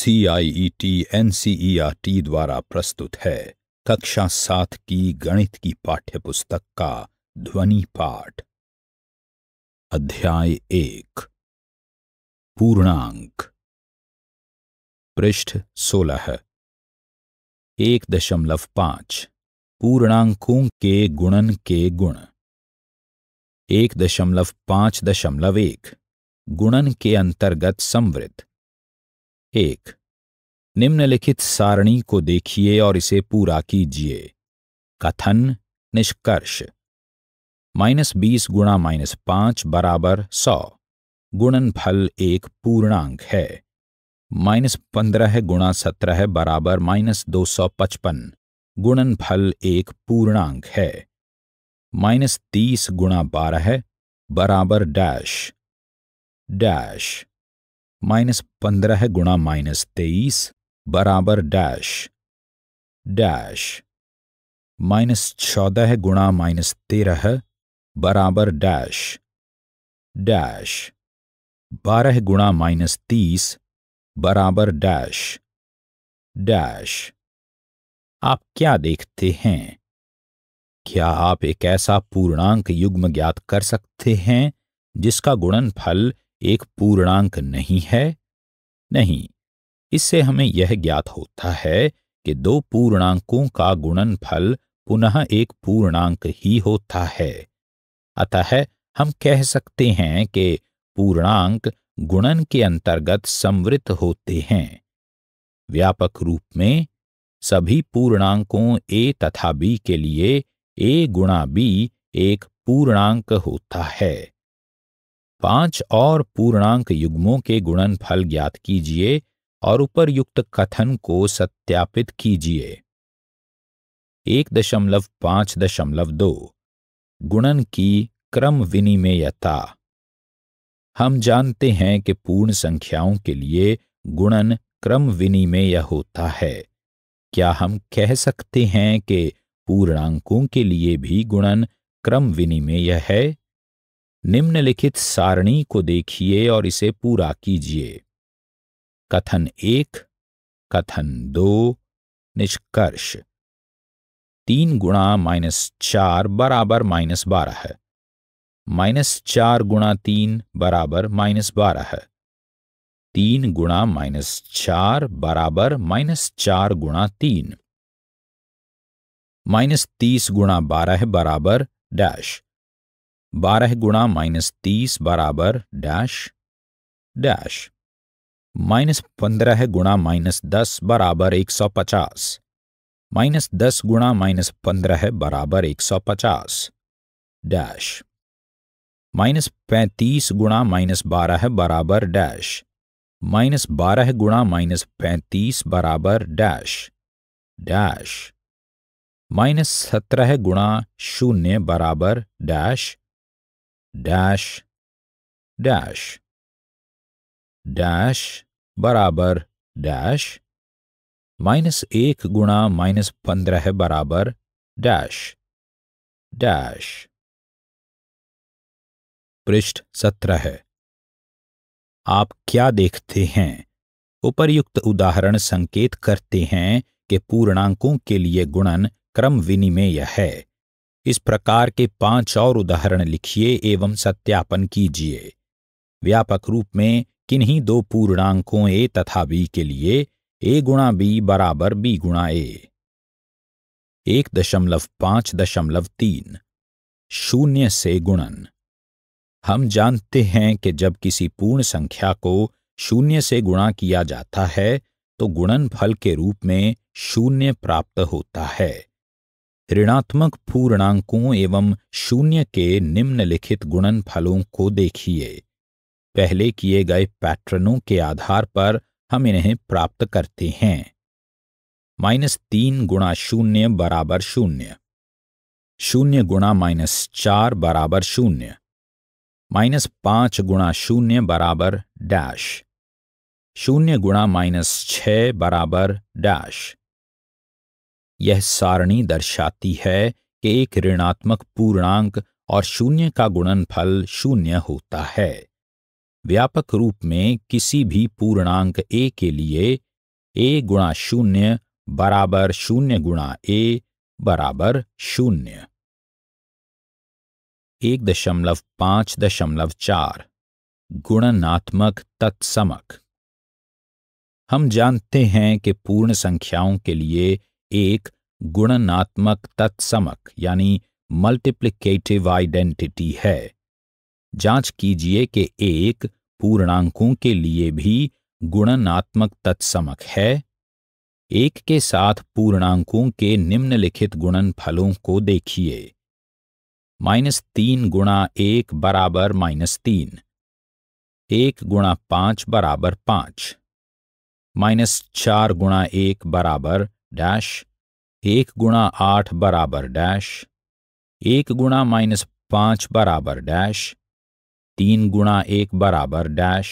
CIET NCERT e e द्वारा प्रस्तुत है कक्षा सात की गणित की पाठ्यपुस्तक का ध्वनि पाठ अध्याय एक पूर्णांक पृष्ठ सोलह एक दशमलव पांच पूर्णांकों के गुणन के गुण एक दशमलव पांच दशमलव एक गुणन के अंतर्गत संवृत्त एक निम्नलिखित सारणी को देखिए और इसे पूरा कीजिए कथन निष्कर्ष माइनस बीस गुणा माइनस पांच बराबर सौ गुणनफल एक पूर्णांक है माइनस पंद्रह गुणा सत्रह बराबर माइनस दो सौ पचपन गुणनफल एक पूर्णांक है माइनस तीस गुणा बारह बराबर डैश डैश माइनस पंद्रह गुणा माइनस तेईस बराबर डैश डैश माइनस चौदह गुणा माइनस तेरह बराबर डैश डैश बारह गुणा माइनस तीस बराबर डैश डैश आप क्या देखते हैं क्या आप एक ऐसा पूर्णांक युग्म ज्ञात कर सकते हैं जिसका गुणनफल एक पूर्णांक नहीं है नहीं इससे हमें यह ज्ञात होता है कि दो पूर्णांकों का गुणनफल पुनः एक पूर्णांक ही होता है अतः हम कह सकते हैं कि पूर्णांक गुणन के अंतर्गत संवृत होते हैं व्यापक रूप में सभी पूर्णांकों ए तथा बी के लिए ए गुणा बी एक पूर्णांक होता है पांच और पूर्णांक युग्मों के गुणनफल ज्ञात कीजिए और उपरयुक्त कथन को सत्यापित कीजिए एक दशमलव पांच दशमलव दो गुणन की क्रम विनिमेयता हम जानते हैं कि पूर्ण संख्याओं के लिए गुणन क्रम विनिमेय होता है क्या हम कह सकते हैं कि पूर्णांकों के लिए भी गुणन क्रम विनिमेय है निम्नलिखित सारणी को देखिए और इसे पूरा कीजिए कथन एक कथन दो निष्कर्ष तीन गुणा माइनस चार बराबर माइनस बारह है माइनस चार गुणा तीन बराबर माइनस बारह है तीन गुणा माइनस चार बराबर माइनस चार गुणा तीन माइनस तीस गुणा बारह बराबर डैश बारह गुणा माइनस तीस बराबर डैश डैश माइनस पंद्रह गुणा माइनस दस बराबर एक सौ पचास माइनस दस गुणा माइनस पंद्रह बराबर एक सौ पचास डैश माइनस पैंतीस गुणा माइनस बारह बराबर डैश माइनस बारह गुणा माइनस पैंतीस बराबर डैश डैश माइनस सत्रह गुणा शून्य बराबर डैश डैश डैश डैश बराबर डैश माइनस एक गुणा माइनस पंद्रह बराबर डैश डैश पृष्ठ सत्रह आप क्या देखते हैं उपर्युक्त उदाहरण संकेत करते हैं कि पूर्णांकों के लिए गुणन क्रम विनिमेय है इस प्रकार के पांच और उदाहरण लिखिए एवं सत्यापन कीजिए व्यापक रूप में किन्हीं दो पूर्णांकों ए तथा बी के लिए ए गुणा बी बराबर बी गुणा ए एक दशमलव पांच दशमलव तीन शून्य से गुणन हम जानते हैं कि जब किसी पूर्ण संख्या को शून्य से गुणा किया जाता है तो गुणनफल के रूप में शून्य प्राप्त होता है ऋणात्मक पूर्णांकों एवं शून्य के निम्नलिखित गुणनफलों को देखिए पहले किए गए पैटर्नों के आधार पर हम इन्हें प्राप्त करते हैं माइनस तीन गुणा शून्य बराबर शून्य शून्य गुणा माइनस चार बराबर शून्य माइनस पांच गुणा शून्य बराबर डैश शून्य गुणा माइनस छ बराबर डैश यह सारणी दर्शाती है कि एक ऋणात्मक पूर्णांक और शून्य का गुणनफल शून्य होता है व्यापक रूप में किसी भी पूर्णांक ए के लिए ए गुणा शून्य बराबर शून्य गुणा ए बराबर शून्य एक दशमलव पांच दशमलव चार गुणनात्मक तत्समक हम जानते हैं कि पूर्ण संख्याओं के लिए एक गुणनात्मक तत्समक यानी मल्टीप्लिकेटिव आइडेंटिटी है जांच कीजिए कि एक पूर्णांकों के लिए भी गुणनात्मक तत्समक है एक के साथ पूर्णांकों के निम्नलिखित गुणनफलों को देखिए माइनस तीन गुणा एक बराबर माइनस तीन एक गुणा पांच बराबर पांच माइनस चार गुणा एक बराबर डैश एक गुणा आठ बराबर डैश एक गुणा माइनस पाँच बराबर डैश तीन गुणा एक बराबर डैश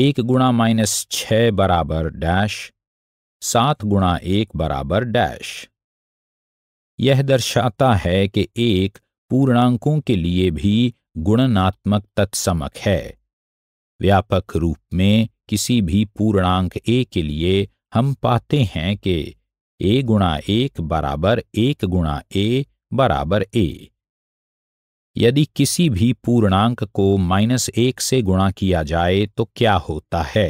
एक गुणा माइनस छः बराबर डैश सात गुणा एक बराबर डैश यह दर्शाता है कि एक पूर्णांकों के लिए भी गुणनात्मक तत्समक है व्यापक रूप में किसी भी पूर्णांक ए के लिए हम पाते हैं कि ए गुणा एक बराबर एक गुणा ए बराबर ए यदि किसी भी पूर्णांक को माइनस एक से गुणा किया जाए तो क्या होता है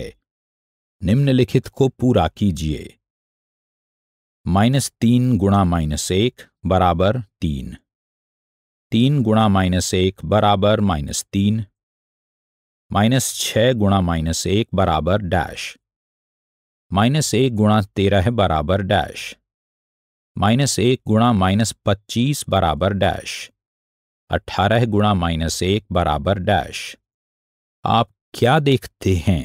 निम्नलिखित को पूरा कीजिए माइनस तीन गुणा माइनस एक बराबर तीन तीन गुणा माइनस एक बराबर माइनस तीन माइनस छ गुणा माइनस एक बराबर डैश माइनस एक गुणा तेरह बराबर डैश माइनस एक गुणा माइनस पच्चीस बराबर डैश अठारह गुणा माइनस एक बराबर डैश आप क्या देखते हैं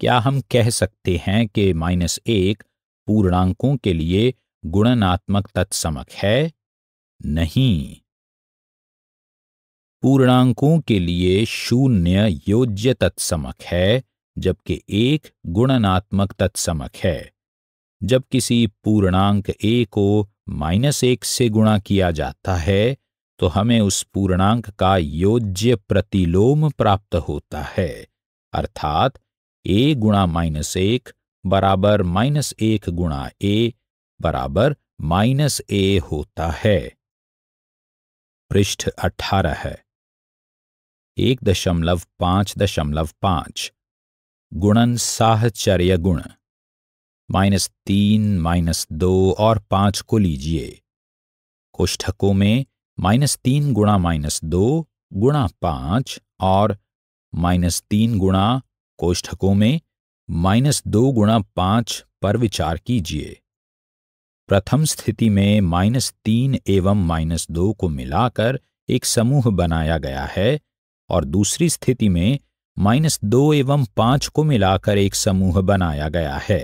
क्या हम कह सकते हैं कि माइनस एक पूर्णांकों के लिए गुणनात्मक तत्समक है नहीं पूर्णांकों के लिए शून्य योज्य तत्समक है जबकि एक गुणनात्मक तत्समक है जब किसी पूर्णांक ए को माइनस एक से गुणा किया जाता है तो हमें उस पूर्णांक का योज्य प्रतिलोम प्राप्त होता है अर्थात ए गुणा माइनस एक बराबर माइनस एक गुणा ए बराबर माइनस ए होता है पृष्ठ अठारह है एक दशमलव पांच दशमलव पांच गुणन साहचर्य गुण माइनस तीन माइनस दो और पांच को लीजिए कोष्ठकों में माइनस तीन गुणा माइनस दो गुणा पांच और माइनस तीन गुणा कोष्ठकों में माइनस दो गुणा पांच पर विचार कीजिए प्रथम स्थिति में माइनस तीन एवं माइनस दो को मिलाकर एक समूह बनाया गया है और दूसरी स्थिति में माइनस दो एवं पाँच को मिलाकर एक समूह बनाया गया है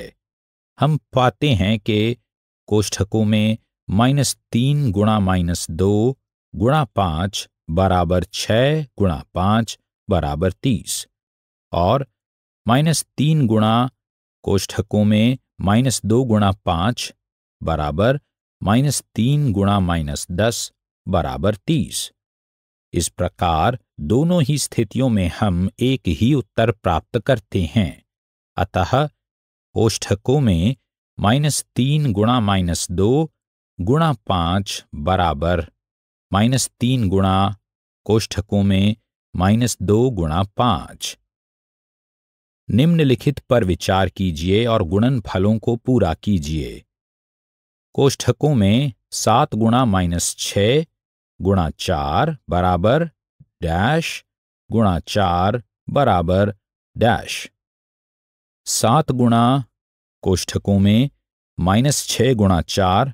हम पाते हैं कि कोष्ठकों में माइनस तीन गुणा माइनस दो गुणा पाँच बराबर छह गुणा पाँच बराबर तीस और माइनस तीन गुणा कोष्ठकों में माइनस दो गुणा पाँच बराबर माइनस तीन गुणा माइनस दस बराबर तीस इस प्रकार दोनों ही स्थितियों में हम एक ही उत्तर प्राप्त करते हैं अतः ओष्ठकों में माइनस तीन गुणा माइनस दो गुणा पांच बराबर माइनस तीन गुणा कोष्ठकों में माइनस दो गुणा पांच निम्नलिखित पर विचार कीजिए और गुणन फलों को पूरा कीजिए कोष्ठकों में सात गुणा माइनस छ गुणा चार बराबर डैश गुणा चार बराबर डैश सात गुणा कोष्ठकों में माइनस छः गुणा चार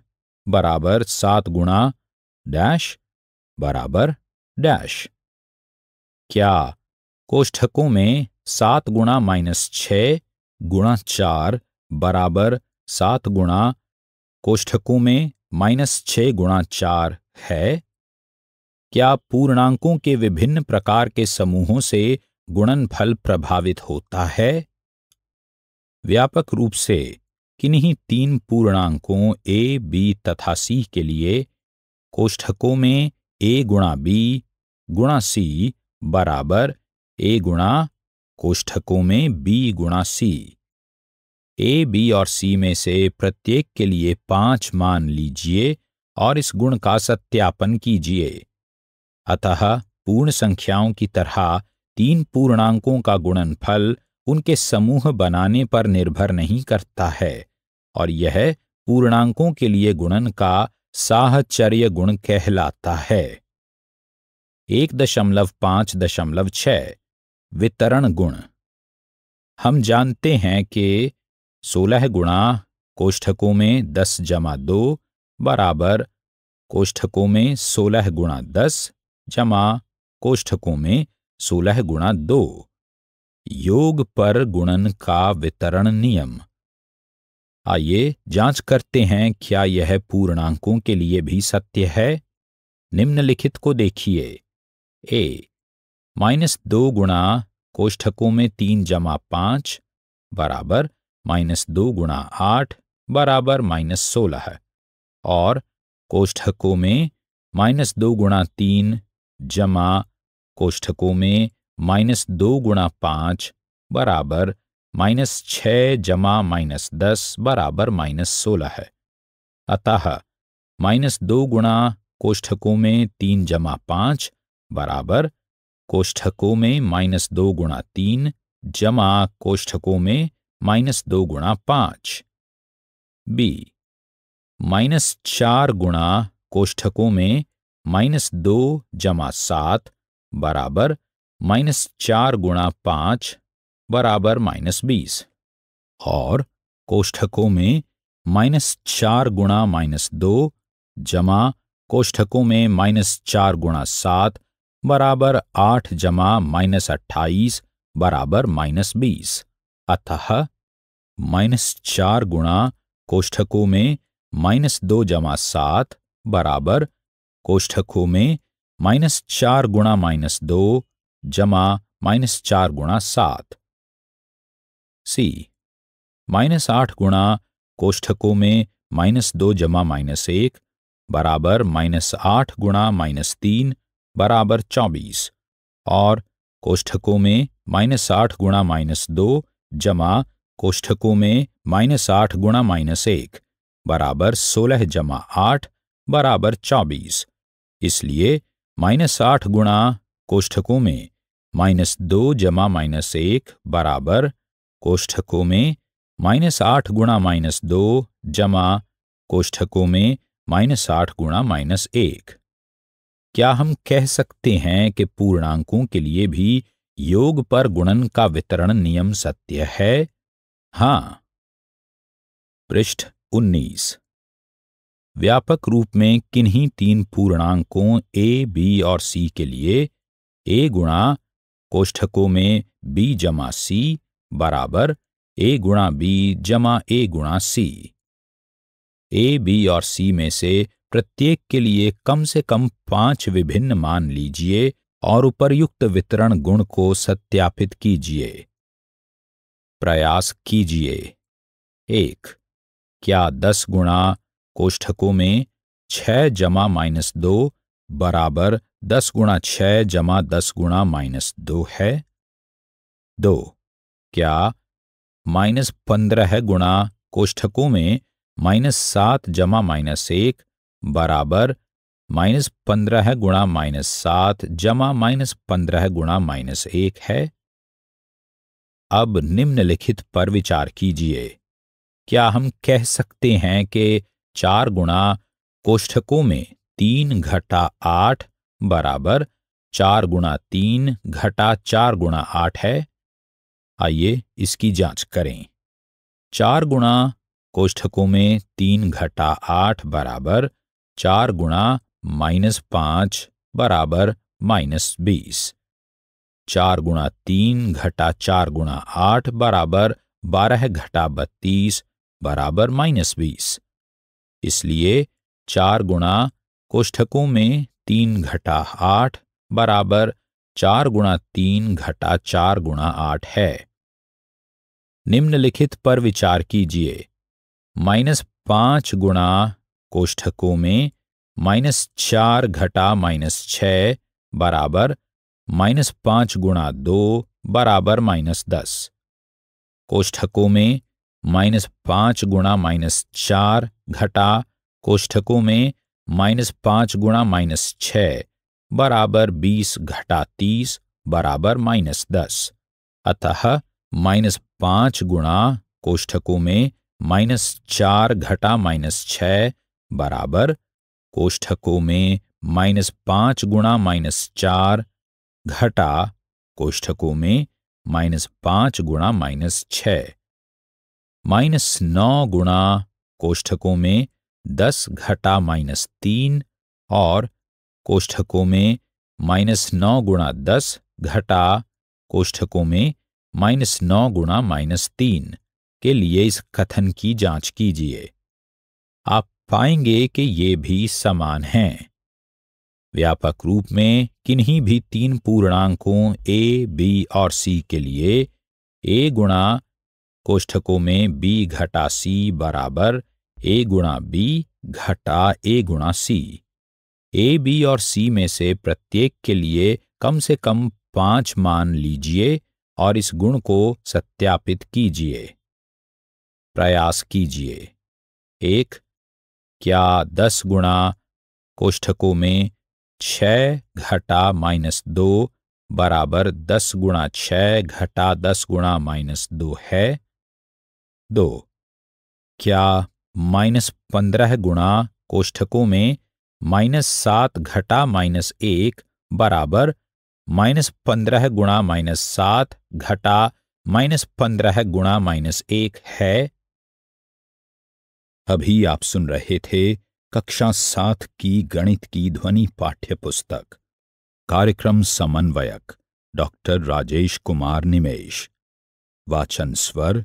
बराबर सात गुणा डैश बराबर डैश क्या कोष्ठकों में सात गुणा माइनस छ गुणा चार बराबर सात गुणा कोष्ठकों में माइनस छ गुणा चार है क्या पूर्णांकों के विभिन्न प्रकार के समूहों से गुणनफल प्रभावित होता है व्यापक रूप से किन्हीं तीन पूर्णांकों ए बी तथा सी के लिए कोष्ठकों में ए गुणा बी गुणा सी बराबर ए गुणा कोष्ठकों में बी गुणा सी ए बी और सी में से प्रत्येक के लिए पांच मान लीजिए और इस गुण का सत्यापन कीजिए अतः पूर्ण संख्याओं की तरह तीन पूर्णांकों का गुणनफल उनके समूह बनाने पर निर्भर नहीं करता है और यह पूर्णांकों के लिए गुणन का साहचर्य गुण कहलाता है एक दशमलव पांच दशमलव छ वितरण गुण हम जानते हैं कि सोलह गुणा कोष्ठकों में दस जमा दो बराबर कोष्ठकों में सोलह गुणा दस जमा कोष्ठकों में सोलह गुणा दो योग पर गुणन का वितरण नियम आइए जांच करते हैं क्या यह पूर्णांकों के लिए भी सत्य है निम्नलिखित को देखिए ए माइनस दो गुणा कोष्ठकों में तीन जमा पांच बराबर माइनस दो गुणा आठ बराबर माइनस सोलह और कोष्ठकों में माइनस दो गुणा तीन जमा कोष्ठकों में माइनस दो गुणा पाँच बराबर माइनस छः जमा माइनस दस बराबर माइनस सोलह है अतः माइनस दो गुणा कोष्ठकों में तीन जमा पाँच बराबर कोष्ठकों में माइनस दो गुणा तीन जमा कोष्ठकों में माइनस दो गुणा पाँच बी माइनस चार गुणा कोष्ठकों में माइनस दो जमा सात बराबर माइनस चार गुणा पांच बराबर माइनस बीस और कोष्ठकों में माइनस चार गुणा माइनस दो जमा कोष्ठकों में माइनस चार गुणा सात बराबर आठ जमा माइनस अट्ठाईस बराबर माइनस बीस अतः माइनस चार गुणा कोष्ठकों में माइनस दो जमा सात बराबर कोष्ठकों में माइनस चार गुणा माइनस दो जमा माइनस चार गुणा सात सी माइनस आठ गुणा कोष्ठकों में माइनस दो जमा माइनस एक बराबर माइनस आठ गुणा माइनस तीन बराबर चौबीस और कोष्ठकों में माइनस आठ गुणा माइनस दो जमा कोष्ठकों में माइनस आठ गुणा माइनस एक बराबर सोलह जमा आठ बराबर चौबीस इसलिए माइनस आठ गुणा कोष्ठकों में माइनस दो जमा माइनस एक बराबर कोष्ठकों में माइनस आठ गुणा माइनस दो जमा कोष्ठकों में माइनस आठ गुणा माइनस एक क्या हम कह सकते हैं कि पूर्णांकों के लिए भी योग पर गुणन का वितरण नियम सत्य है हाँ पृष्ठ उन्नीस व्यापक रूप में किन्हीं तीन पूर्णांकों ए बी और सी के लिए ए गुणा कोष्ठकों में बी जमा सी बराबर ए गुणा बी जमा ए गुणा सी ए बी और सी में से प्रत्येक के लिए कम से कम पांच विभिन्न मान लीजिए और उपरयुक्त वितरण गुण को सत्यापित कीजिए प्रयास कीजिए एक क्या दस गुणा कोष्ठकों में छः जमा माइनस दो बराबर दस गुणा छः जमा दस गुणा माइनस दो है दो क्या माइनस पंद्रह गुणा कोष्ठकों में माइनस सात जमा माइनस एक बराबर माइनस पंद्रह गुणा माइनस सात जमा माइनस पंद्रह गुणा माइनस एक है अब निम्नलिखित पर विचार कीजिए क्या हम कह सकते हैं कि चार गुणा कोष्ठकों में तीन घटा आठ बराबर चार गुणा तीन घटा चार गुणा आठ है आइए इसकी जांच करें चार गुणा कोष्ठकों में तीन घटा आठ बराबर चार गुणा माइनस पांच बराबर माइनस बीस चार गुणा तीन घटा चार गुणा आठ बराबर बारह घटा बत्तीस बराबर माइनस बीस इसलिए चार गुणा कोष्ठकों में तीन घटा आठ बराबर चार गुणा तीन घटा चार गुणा आठ है निम्नलिखित पर विचार कीजिए माइनस पांच गुणा कोष्ठकों में माइनस चार घटा माइनस छ बराबर माइनस पांच गुणा दो बराबर माइनस दस कोष्ठकों में माइनस पांच गुणा माइनस चार घटा कोष्ठकों में माइनस पांच गुणा माइनस छः बराबर बीस घटा तीस बराबर माइनस दस अतः माइनस पांच गुणा कोष्ठकों में माइनस चार घटा माइनस छः बराबर कोष्ठकों में माइनस पांच गुणा माइनस चार घटा कोष्ठकों में माइनस पांच गुणा माइनस छः माइनस नौ गुणा कोष्ठकों में दस घटा माइनस तीन और कोष्ठकों में माइनस नौ गुणा दस घटा कोष्ठकों में माइनस नौ गुणा माइनस तीन के लिए इस कथन की जांच कीजिए आप पाएंगे कि ये भी समान हैं व्यापक रूप में किन्हीं भी तीन पूर्णांकों ए बी और सी के लिए ए गुणा कोष्ठकों में बी घटा सी बराबर ए गुणा बी घटा ए गुणा सी ए बी और सी में से प्रत्येक के लिए कम से कम पांच मान लीजिए और इस गुण को सत्यापित कीजिए प्रयास कीजिए एक क्या दस गुणा कोष्ठकों में छ घटा माइनस दो बराबर दस गुणा छ घटा दस गुणा माइनस दो है दो क्या माइनस पंद्रह गुणा कोष्ठकों में माइनस सात घटा माइनस एक बराबर माइनस पंद्रह गुणा माइनस सात घटा माइनस पंद्रह गुणा माइनस एक है अभी आप सुन रहे थे कक्षा सात की गणित की ध्वनि पाठ्य पुस्तक कार्यक्रम समन्वयक डॉक्टर राजेश कुमार निमेश वाचन स्वर